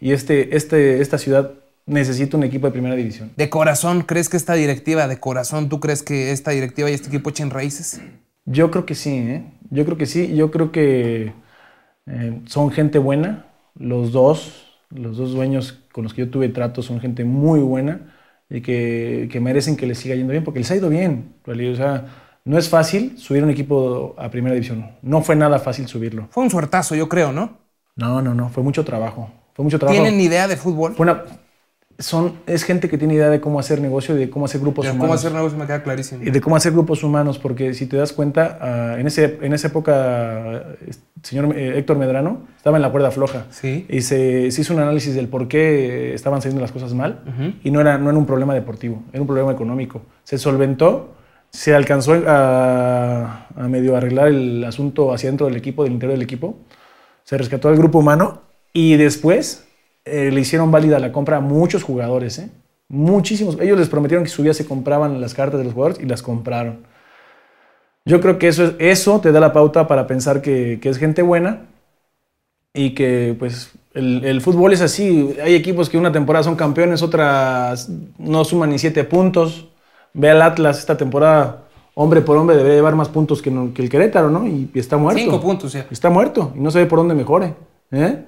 y este, este, esta ciudad necesita un equipo de primera división. ¿De corazón crees que esta directiva, de corazón, tú crees que esta directiva y este equipo echen raíces? Yo creo que sí, ¿eh? Yo creo que sí, yo creo que eh, son gente buena, los dos, los dos dueños con los que yo tuve trato son gente muy buena y que, merecen que les siga yendo bien, porque les ha ido bien, o sea, no es fácil subir un equipo a primera división, no fue nada fácil subirlo. Fue un suertazo, yo creo, ¿no? No, no, no, fue mucho trabajo, mucho trabajo. ¿Tienen idea de fútbol? Bueno, son, es gente que tiene idea de cómo hacer negocio y de cómo hacer grupos humanos. De cómo hacer negocio me queda clarísimo. Y de cómo hacer grupos humanos, porque si te das cuenta, ah, en, ese, en esa época, el eh, señor eh, Héctor Medrano estaba en la cuerda floja. Sí. Y se, hizo un análisis del por qué eh, estaban saliendo las cosas mal. Y no era, no era un problema deportivo, era un problema económico. Se solventó, se alcanzó a, medio arreglar el asunto hacia dentro del equipo, del interior del equipo. Se rescató al grupo humano y después eh, le hicieron válida la compra a muchos jugadores, ¿eh? muchísimos. Ellos les prometieron que si día se compraban las cartas de los jugadores y las compraron. Yo creo que eso, eso te da la pauta para pensar que, que es gente buena y que pues el, el, fútbol es así. Hay equipos que una temporada son campeones, otras no suman ni siete puntos. Ve al Atlas esta temporada, hombre por hombre, debe llevar más puntos que, el Querétaro, ¿no? Y, está muerto. Cinco puntos, ya. Está muerto y no se ve por dónde mejore. ¿eh?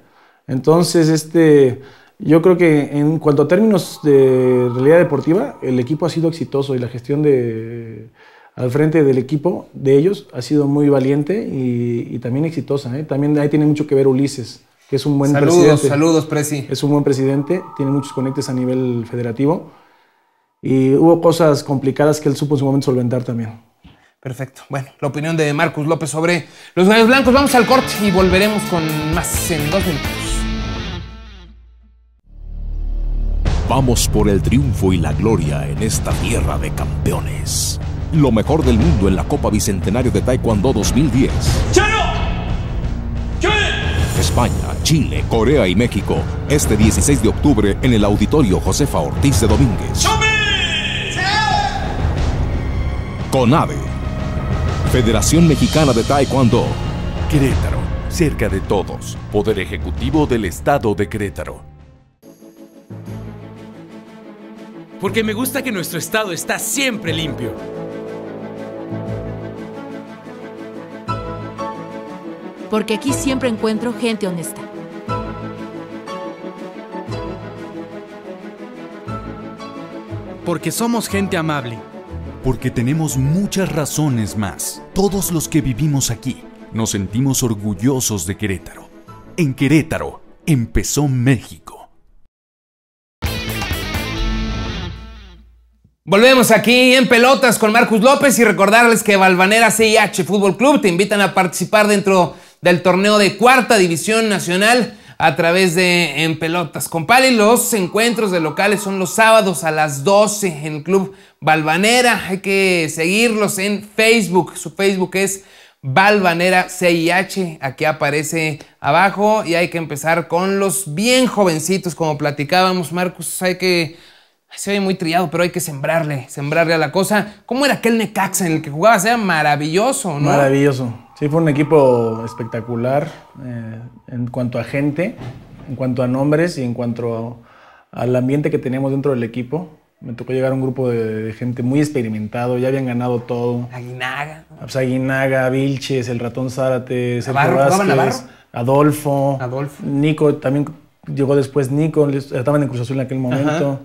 Entonces, este, yo creo que en cuanto a términos de realidad deportiva, el equipo ha sido exitoso y la gestión de, al frente del equipo de ellos ha sido muy valiente y, también exitosa. ¿eh? También ahí tiene mucho que ver Ulises, que es un buen presidente. Saludos, saludos, Presi. Es un buen presidente, tiene muchos conectes a nivel federativo y hubo cosas complicadas que él supo en su momento solventar también. Perfecto. Bueno, la opinión de Marcus López sobre los Ganes Blancos. Vamos al corte y volveremos con más en dos minutos. Vamos por el triunfo y la gloria en esta tierra de campeones. Lo mejor del mundo en la Copa Bicentenario de Taekwondo 2010. España, Chile, Corea y México, este 16 de octubre en el Auditorio Josefa Ortiz de Domínguez. CONADE, Federación Mexicana de Taekwondo. Querétaro, cerca de todos. Poder Ejecutivo del Estado de Querétaro. porque me gusta que nuestro estado está siempre limpio. Porque aquí siempre encuentro gente honesta. Porque somos gente amable. Porque tenemos muchas razones más. Todos los que vivimos aquí nos sentimos orgullosos de Querétaro. En Querétaro empezó México. Volvemos aquí en Pelotas con Marcus López y recordarles que Valvanera CIH Fútbol Club te invitan a participar dentro del torneo de cuarta división nacional a través de En Pelotas. con Pali, los encuentros de locales son los sábados a las 12 en el Club Valvanera. Hay que seguirlos en Facebook. Su Facebook es Valvanera CIH. Aquí aparece abajo y hay que empezar con los bien jovencitos, como platicábamos, Marcus. Hay que se ve muy triado, pero hay que sembrarle, sembrarle a la cosa. ¿Cómo era aquel Necaxa en el que jugaba? Era maravilloso, ¿no? Maravilloso. Sí, fue un equipo espectacular eh, en cuanto a gente, en cuanto a nombres y en cuanto al ambiente que teníamos dentro del equipo. Me tocó llegar a un grupo de, gente muy experimentado, ya habían ganado todo. Aguinaga. Ah, pues, Aguinaga, Vilches, el ratón Zárate, Sergio Adolfo, Adolfo. Nico, también llegó después Nico, estaban en Cruz Azul en aquel momento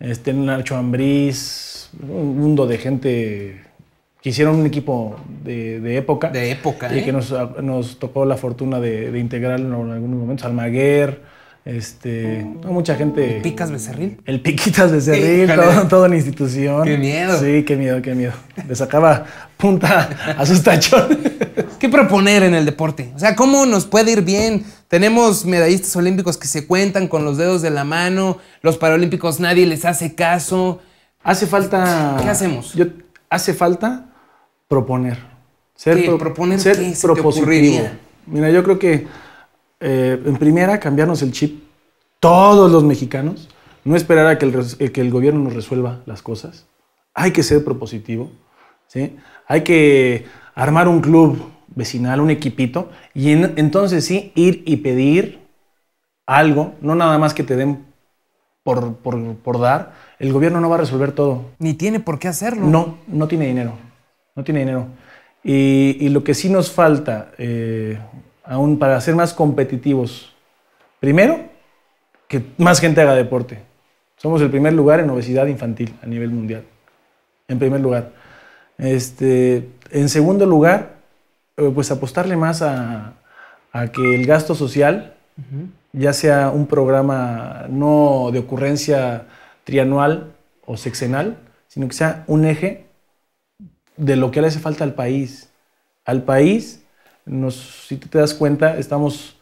este, Nacho Ambriz, un mundo de gente que hicieron un equipo de, época. De época. Y ¿eh? que nos, nos, tocó la fortuna de, de integrarlo en algunos momentos. Almaguer, este, mm. mucha gente. ¿El Picas Becerril? El Piquitas Becerril, todo, toda una institución. ¡Qué miedo! Sí, qué miedo, qué miedo. Le sacaba punta a sus tachones. ¿Qué proponer en el deporte. O sea, ¿cómo nos puede ir bien? Tenemos medallistas olímpicos que se cuentan con los dedos de la mano, los paralímpicos nadie les hace caso. Hace falta... ¿Qué hacemos? Yo, hace falta proponer. Ser, proponer ser propositivo. Mira, yo creo que eh, en primera cambiarnos el chip todos los mexicanos, no esperar a que el, que el gobierno nos resuelva las cosas. Hay que ser propositivo, ¿sí? Hay que armar un club vecinal, un equipito, y entonces sí, ir y pedir algo, no nada más que te den por, dar, el gobierno no va a resolver todo. Ni tiene por qué hacerlo. No, no tiene dinero, no tiene dinero. Y, lo que sí nos falta, eh, aún para ser más competitivos, primero, que más gente haga deporte. Somos el primer lugar en obesidad infantil a nivel mundial, en primer lugar. Este, en segundo lugar, eh, pues apostarle más a, que el gasto social, ya sea un programa no de ocurrencia trianual o sexenal, sino que sea un eje de lo que le hace falta al país. Al país, si tú te das cuenta, estamos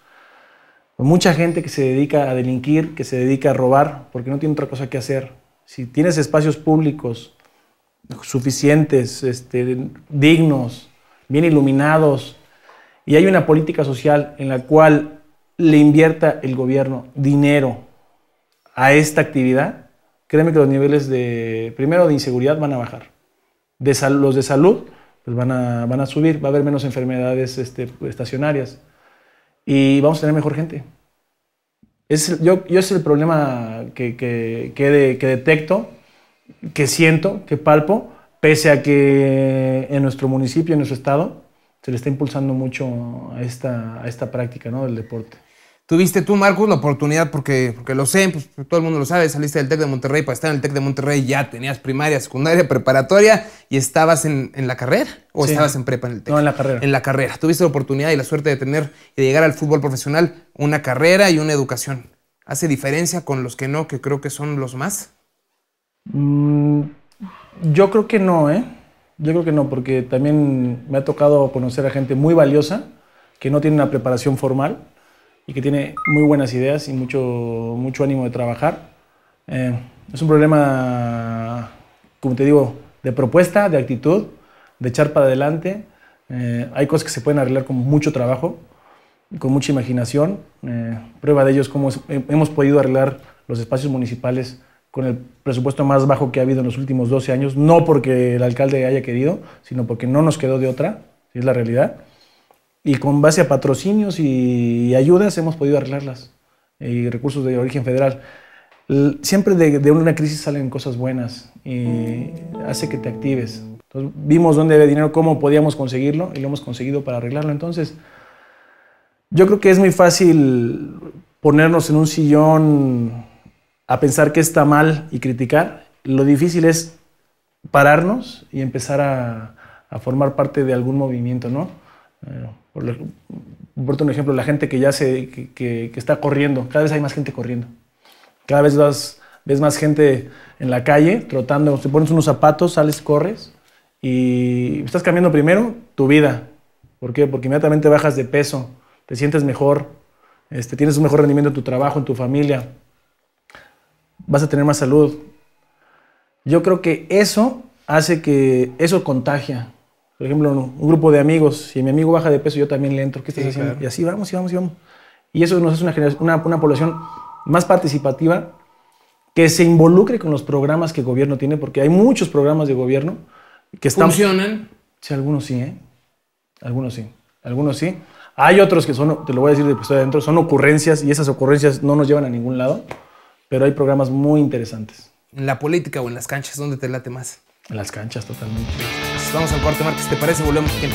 con mucha gente que se dedica a delinquir, que se dedica a robar, porque no tiene otra cosa que hacer. Si tienes espacios públicos suficientes, este, dignos, bien iluminados, y hay una política social en la cual le invierta el gobierno dinero a esta actividad, créeme que los niveles de, primero, de inseguridad van a bajar. De los de salud pues van, a, van a subir, va a haber menos enfermedades este, estacionarias y vamos a tener mejor gente. yo, yo es el problema que, que, que detecto, que siento, que palpo pese a que en nuestro municipio, en nuestro estado, se le está impulsando mucho a esta, esta práctica ¿no? del deporte. Tuviste tú, Marcos, la oportunidad, porque, porque lo sé, pues, todo el mundo lo sabe, saliste del TEC de Monterrey, para estar en el TEC de Monterrey ya tenías primaria, secundaria, preparatoria, y estabas en, la carrera, o estabas en prepa en el TEC? No, en la carrera. En la carrera. Tuviste la oportunidad y la suerte de tener y de llegar al fútbol profesional una carrera y una educación. ¿Hace diferencia con los que no, que creo que son los más? Mm, yo creo que no, ¿eh? Yo creo que no, porque también me ha tocado conocer a gente muy valiosa, que no tiene una preparación formal y que tiene muy buenas ideas y mucho, mucho ánimo de trabajar. Eh, es un problema, como te digo, de propuesta, de actitud, de echar para adelante. Eh, hay cosas que se pueden arreglar con mucho trabajo, con mucha imaginación. Eh, prueba de ello es cómo hemos podido arreglar los espacios municipales con el presupuesto más bajo que ha habido en los últimos 12 años, no porque el alcalde haya querido, sino porque no nos quedó de otra, es la realidad. Y con base a patrocinios y ayudas hemos podido arreglarlas, eh, y recursos de origen federal. Siempre de, una crisis salen cosas buenas y hace que te actives. vimos dónde había dinero, cómo podíamos conseguirlo y lo hemos conseguido para arreglarlo. Entonces, yo creo que es muy fácil ponernos en un sillón a pensar que está mal y criticar. Lo difícil es pararnos y empezar a, formar parte de algún movimiento, ¿no? Eh, por, un ejemplo, la gente que ya se, está corriendo, cada vez hay más gente corriendo. Cada vez ves más gente en la calle trotando, te pones unos zapatos, sales, corres y estás cambiando primero tu vida. ¿Por qué? Porque inmediatamente bajas de peso, te sientes mejor, este, tienes un mejor rendimiento en tu trabajo, en tu familia, vas a tener más salud. Yo creo que eso hace que eso contagia. Por ejemplo, un grupo de amigos, si mi amigo baja de peso, yo también le entro, ¿qué estás haciendo? Y así vamos, y vamos, y vamos. Y eso nos hace una, una, población más participativa, que se involucre con los programas que el gobierno tiene, porque hay muchos programas de gobierno que están... ¿Funcionan? Sí, algunos sí, ¿eh? Algunos sí, algunos sí. Hay otros que son, te lo voy a decir de dentro, adentro, son ocurrencias y esas ocurrencias no nos llevan a ningún lado pero hay programas muy interesantes. ¿En la política o en las canchas? ¿Dónde te late más? En las canchas, totalmente. vamos al cuarto martes, ¿te parece? Volvemos aquí en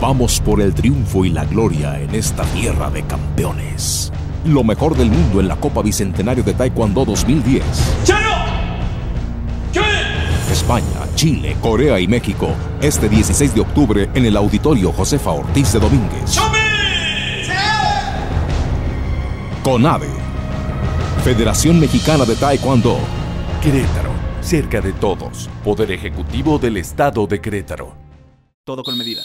Vamos por el triunfo y la gloria en esta tierra de campeones. Lo mejor del mundo en la Copa Bicentenario de Taekwondo 2010. ¡Chano! España, Chile, Corea y México, este 16 de octubre en el Auditorio Josefa Ortiz de Domínguez. Conade, Federación Mexicana de Taekwondo. Querétaro, cerca de todos. Poder Ejecutivo del Estado de Querétaro. Todo con medida.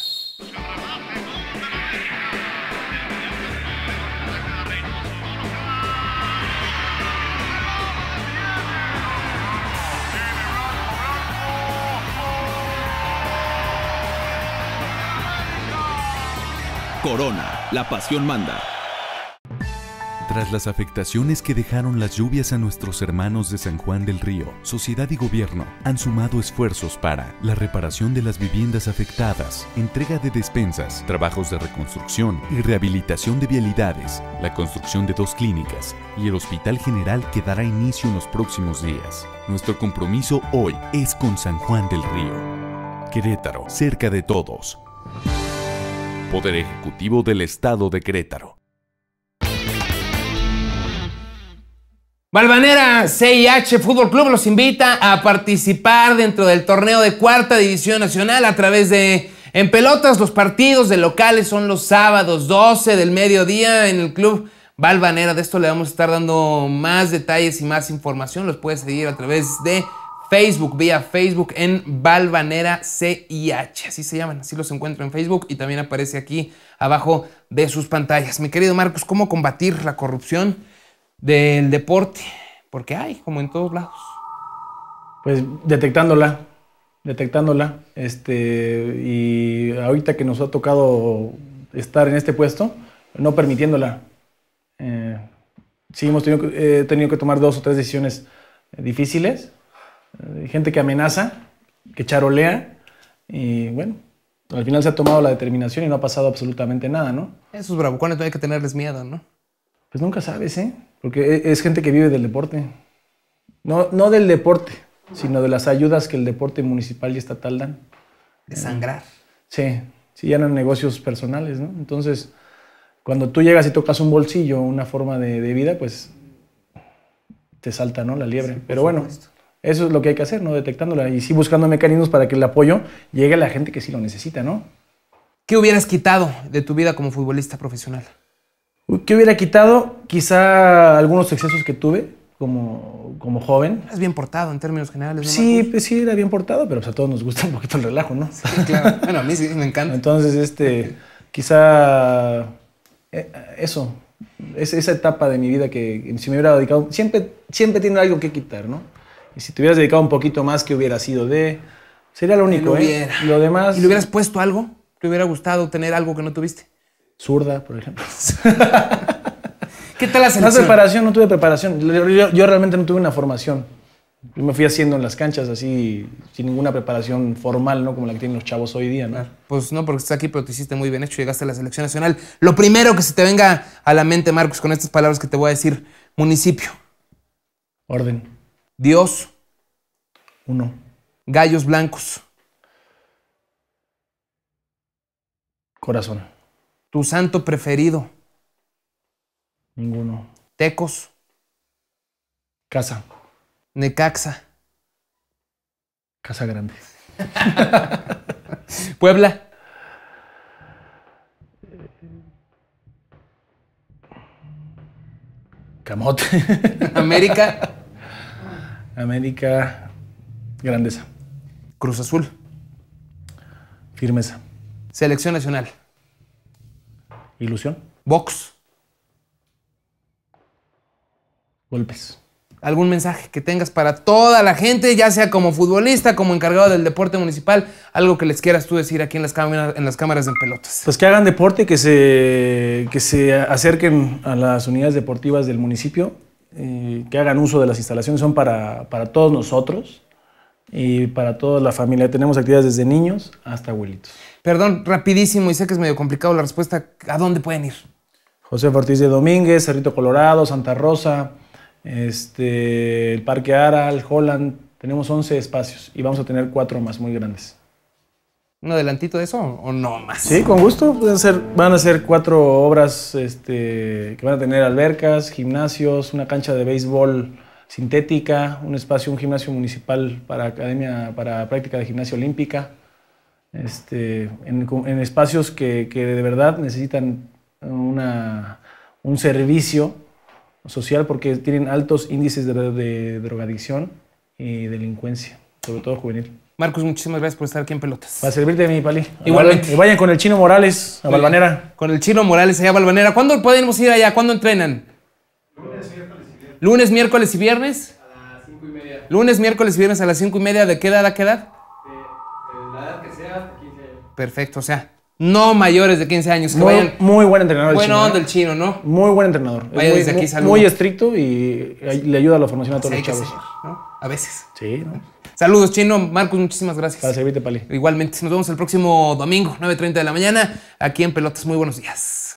Corona, la pasión manda. Tras las afectaciones que dejaron las lluvias a nuestros hermanos de San Juan del Río, sociedad y gobierno han sumado esfuerzos para la reparación de las viviendas afectadas, entrega de despensas, trabajos de reconstrucción y rehabilitación de vialidades, la construcción de dos clínicas y el Hospital General que dará inicio en los próximos días. Nuestro compromiso hoy es con San Juan del Río. Querétaro, cerca de todos. Poder Ejecutivo del Estado de Querétaro. Valvanera CIH Fútbol Club los invita a participar dentro del torneo de cuarta división nacional a través de En Pelotas. Los partidos de locales son los sábados 12 del mediodía en el club Valvanera. De esto le vamos a estar dando más detalles y más información. Los puedes seguir a través de Facebook, vía Facebook en Valvanera CIH. Así se llaman, así los encuentro en Facebook y también aparece aquí abajo de sus pantallas. Mi querido Marcos, ¿cómo combatir la corrupción? del deporte, porque hay, como en todos lados. Pues detectándola, detectándola, este, y ahorita que nos ha tocado estar en este puesto, no permitiéndola. Eh, sí, hemos tenido, que tomar dos o tres decisiones difíciles, eh, gente que amenaza, que charolea, y bueno, al final se ha tomado la determinación y no ha pasado absolutamente nada, ¿no? Esos bravucones no hay que tenerles miedo, ¿no? Pues nunca sabes, ¿eh? Porque e, es gente que vive del deporte. No, del deporte, sino de las ayudas que el deporte municipal y estatal dan. De sangrar. Sí, sí, ya eran negocios personales, ¿no? Entonces, cuando tú llegas y tocas un bolsillo, una forma de, vida, pues te salta, ¿no? La liebre. Pero bueno, eso es lo que hay que hacer, ¿no? Detectándola y sí buscando mecanismos para que el apoyo llegue a la gente que sí lo necesita, ¿no? ¿Qué hubieras quitado de tu vida como futbolista profesional? ¿Qué hubiera quitado? Quizá algunos excesos que tuve como, como joven. Es bien portado en términos generales. sí, pues sí, era bien portado, pero pues a todos nos gusta un poquito el relajo, ¿no? Sí, claro. bueno, a mí sí, me encanta. Entonces, este, quizá eh, eso, esa etapa de mi vida que si me hubiera dedicado, siempre, siempre tiene algo que quitar, ¿no? Y si te hubieras dedicado un poquito más, ¿qué hubiera sido de... Sería lo único, ¿eh? Lo demás... ¿Y le hubieras puesto algo? ¿Te hubiera gustado tener algo que no tuviste? zurda, por ejemplo. ¿Qué tal la selección? No preparación, no tuve preparación. Yo, realmente no tuve una formación. Yo me fui haciendo en las canchas así, sin ninguna preparación formal, ¿no? Como la que tienen los chavos hoy día, ¿no? Ah, pues no, porque estás aquí, pero te hiciste muy bien hecho, llegaste a la selección nacional. Lo primero que se te venga a la mente, Marcos, con estas palabras que te voy a decir, municipio. Orden. Dios. Uno. Gallos blancos. Corazón. Tu santo preferido. Ninguno. Tecos. Casa. Necaxa. Casa Grande. Puebla. Camote. América. América. Grandeza. Cruz Azul. Firmeza. Selección Nacional. Ilusión. Box. Golpes. ¿Algún mensaje que tengas para toda la gente, ya sea como futbolista, como encargado del deporte municipal? Algo que les quieras tú decir aquí en las, cámaras, en las cámaras de pelotas. Pues que hagan deporte, que se, que se acerquen a las unidades deportivas del municipio, eh, que hagan uso de las instalaciones, son para, para todos nosotros y para toda la familia. Tenemos actividades desde niños hasta abuelitos. Perdón, rapidísimo, y sé que es medio complicado la respuesta, ¿a dónde pueden ir? José Ortiz de Domínguez, Cerrito Colorado, Santa Rosa, este, el Parque Aral, Holland. Tenemos 11 espacios y vamos a tener cuatro más muy grandes. ¿Un adelantito de eso o no más? Sí, con gusto. Van a ser, van a ser cuatro obras este, que van a tener albercas, gimnasios, una cancha de béisbol sintética, un espacio, un gimnasio municipal para academia, para práctica de gimnasia olímpica, este, en, espacios que, de verdad necesitan una, un servicio social porque tienen altos índices de, drogadicción y delincuencia, sobre todo juvenil. Marcos, muchísimas gracias por estar aquí en Pelotas. Para servirte, mi pali. Igualmente. Y vayan con el Chino Morales a Valvanera. Con el Chino Morales allá a Valvanera. ¿Cuándo podemos ir allá? ¿Cuándo entrenan? Lunes, Lunes, miércoles y viernes. A las 5 y media. Lunes, miércoles y viernes a las 5 y media. ¿De qué edad a qué edad? De, la edad que sea, 15 Perfecto, o sea, no mayores de 15 años. muy, buen entrenador. Bueno, del ¿eh? chino, ¿no? Muy buen entrenador. muy, Muy estricto y le ayuda a la formación a todos los chavos. A veces. Sí, Saludos, Chino. Marcos, muchísimas gracias. Para servirte, Pali. Igualmente. Nos vemos el próximo domingo, 9.30 de la mañana, aquí en Pelotas. Muy buenos días.